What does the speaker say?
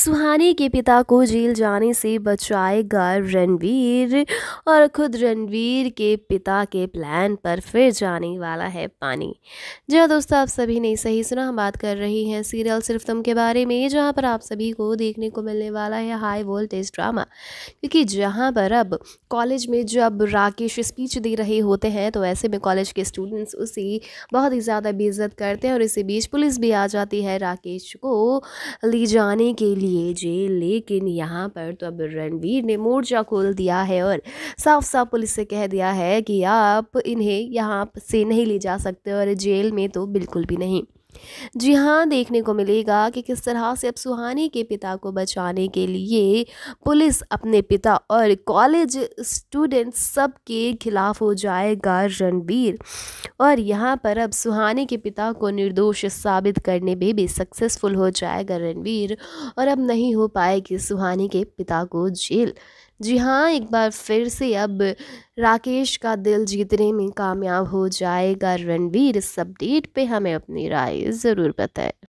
सुहानी के पिता को जेल जाने से बचाएगा रणवीर और खुद रणवीर के पिता के प्लान पर फिर जाने वाला है पानी जी हाँ दोस्तों आप सभी ने सही सुना हम बात कर रही हैं सीरियल सिर्फ तुम के बारे में जहाँ पर आप सभी को देखने को मिलने वाला है हाई वोल्टेज ड्रामा क्योंकि जहाँ पर अब कॉलेज में जब राकेश स्पीच दे रहे होते हैं तो ऐसे में कॉलेज के स्टूडेंट्स उसे बहुत ही ज़्यादा बेइज्जत करते हैं और इसी बीच पुलिस भी आ जाती है राकेश को ले जाने के लिए लिए जेल लेकिन यहाँ पर तो अब रणवीर ने मोर्चा खोल दिया है और साफ साफ पुलिस से कह दिया है कि आप इन्हें यहाँ से नहीं ले जा सकते और जेल में तो बिल्कुल भी नहीं जी हाँ देखने को मिलेगा कि किस तरह से अब सुहानी के पिता को बचाने के लिए पुलिस अपने पिता और कॉलेज स्टूडेंट सब के खिलाफ हो जाएगा रणबीर और यहाँ पर अब सुहानी के पिता को निर्दोष साबित करने में भी सक्सेसफुल हो जाएगा रणबीर और अब नहीं हो पाएगी सुहानी के पिता को जेल जी हाँ एक बार फिर से अब राकेश का दिल जीतने में कामयाब हो जाएगा रणवीर इस अपडेट पे हमें अपनी राय ज़रूर बताएं